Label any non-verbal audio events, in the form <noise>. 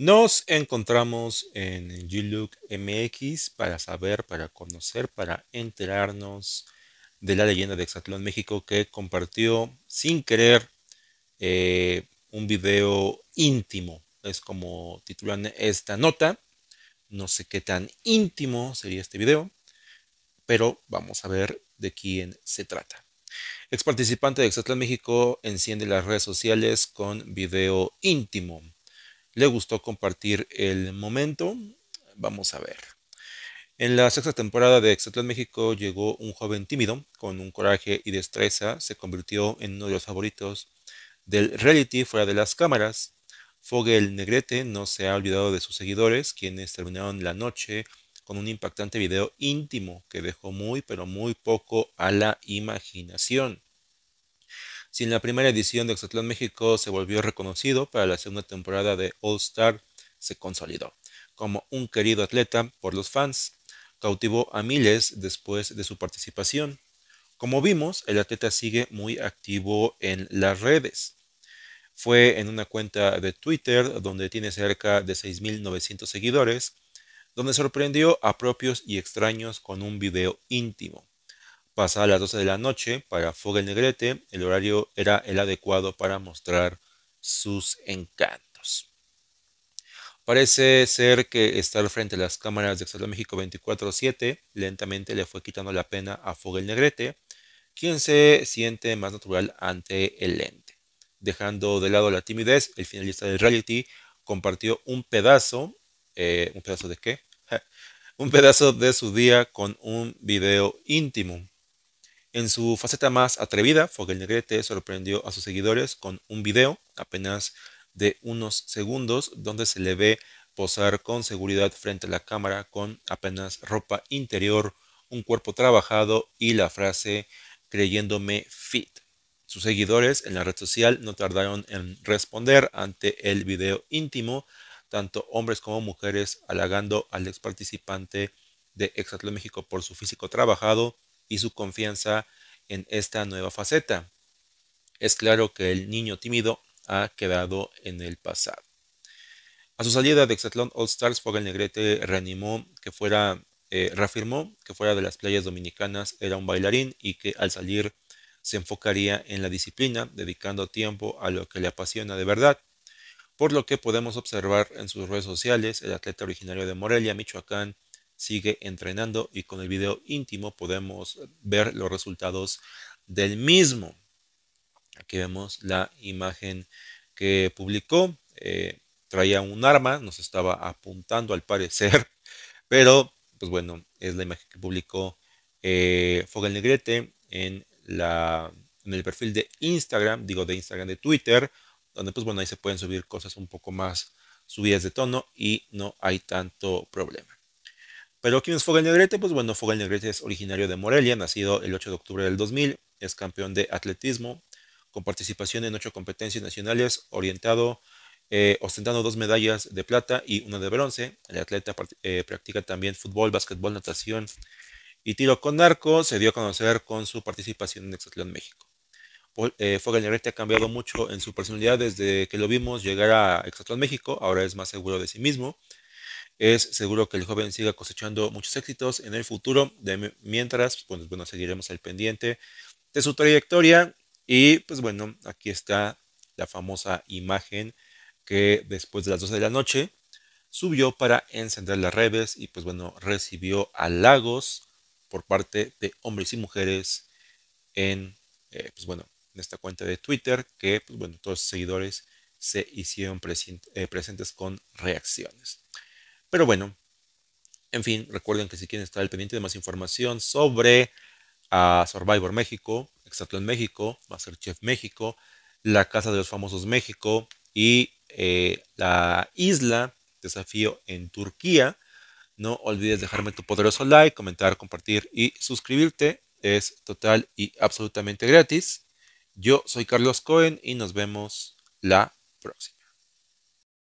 Nos encontramos en look MX para saber, para conocer, para enterarnos de la leyenda de Exatlón México que compartió sin querer eh, un video íntimo. Es como titulan esta nota. No sé qué tan íntimo sería este video, pero vamos a ver de quién se trata. Ex participante de Exatlón México enciende las redes sociales con video íntimo le gustó compartir el momento. Vamos a ver. En la sexta temporada de Exatlán México llegó un joven tímido, con un coraje y destreza, se convirtió en uno de los favoritos del reality fuera de las cámaras. Fogel Negrete no se ha olvidado de sus seguidores, quienes terminaron la noche con un impactante video íntimo que dejó muy pero muy poco a la imaginación. Si en la primera edición de Exatlón México se volvió reconocido, para la segunda temporada de All Star se consolidó como un querido atleta por los fans. Cautivó a miles después de su participación. Como vimos, el atleta sigue muy activo en las redes. Fue en una cuenta de Twitter donde tiene cerca de 6.900 seguidores, donde sorprendió a propios y extraños con un video íntimo pasada las 12 de la noche, para Fogel Negrete el horario era el adecuado para mostrar sus encantos. Parece ser que estar frente a las cámaras de de México 24-7 lentamente le fue quitando la pena a Fogel Negrete, quien se siente más natural ante el lente. Dejando de lado la timidez, el finalista del reality compartió un pedazo, eh, ¿un pedazo de qué? <laughs> un pedazo de su día con un video íntimo en su faceta más atrevida, Fogel Negrete sorprendió a sus seguidores con un video, apenas de unos segundos, donde se le ve posar con seguridad frente a la cámara con apenas ropa interior, un cuerpo trabajado y la frase creyéndome fit. Sus seguidores en la red social no tardaron en responder ante el video íntimo, tanto hombres como mujeres halagando al ex participante de Exatlón México por su físico trabajado y su confianza en esta nueva faceta. Es claro que el niño tímido ha quedado en el pasado. A su salida de Exatlón All Stars, Fogel Negrete reanimó que fuera, eh, reafirmó que fuera de las playas dominicanas era un bailarín y que al salir se enfocaría en la disciplina, dedicando tiempo a lo que le apasiona de verdad. Por lo que podemos observar en sus redes sociales, el atleta originario de Morelia, Michoacán, sigue entrenando y con el video íntimo podemos ver los resultados del mismo. Aquí vemos la imagen que publicó. Eh, traía un arma, nos estaba apuntando al parecer, <laughs> pero pues bueno, es la imagen que publicó eh, Fogel Negrete en, la, en el perfil de Instagram, digo de Instagram, de Twitter, donde pues bueno, ahí se pueden subir cosas un poco más subidas de tono y no hay tanto problema. Pero ¿quién es Fogel Negrete? Pues bueno, Fogel Negrete es originario de Morelia, nacido el 8 de octubre del 2000, es campeón de atletismo, con participación en ocho competencias nacionales, orientado, eh, ostentando dos medallas de plata y una de bronce. El atleta eh, practica también fútbol, básquetbol, natación y tiro con arco. Se dio a conocer con su participación en Exatlón México. Eh, Fogel Negrete ha cambiado mucho en su personalidad desde que lo vimos llegar a Exatlón México. Ahora es más seguro de sí mismo es seguro que el joven siga cosechando muchos éxitos en el futuro, mientras, pues bueno, seguiremos al pendiente de su trayectoria. Y pues bueno, aquí está la famosa imagen que después de las 12 de la noche subió para encender las redes y pues bueno, recibió halagos por parte de hombres y mujeres en, eh, pues bueno, en esta cuenta de Twitter que pues bueno, todos sus seguidores se hicieron eh, presentes con reacciones. Pero bueno, en fin, recuerden que si quieren estar al pendiente de más información sobre ah, Survivor México, Exatlón México, Masterchef México, La Casa de los Famosos México y eh, la isla Desafío en Turquía, no olvides dejarme tu poderoso like, comentar, compartir y suscribirte. Es total y absolutamente gratis. Yo soy Carlos Cohen y nos vemos la próxima.